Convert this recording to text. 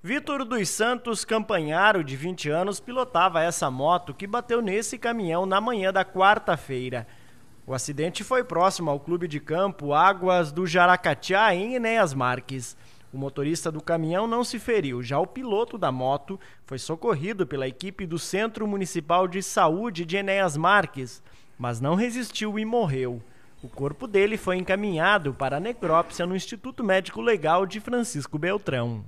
Vitor dos Santos Campanharo, de 20 anos, pilotava essa moto que bateu nesse caminhão na manhã da quarta-feira. O acidente foi próximo ao clube de campo Águas do Jaracatiá, em Enéas Marques. O motorista do caminhão não se feriu, já o piloto da moto foi socorrido pela equipe do Centro Municipal de Saúde de Enéas Marques, mas não resistiu e morreu. O corpo dele foi encaminhado para a necrópsia no Instituto Médico Legal de Francisco Beltrão.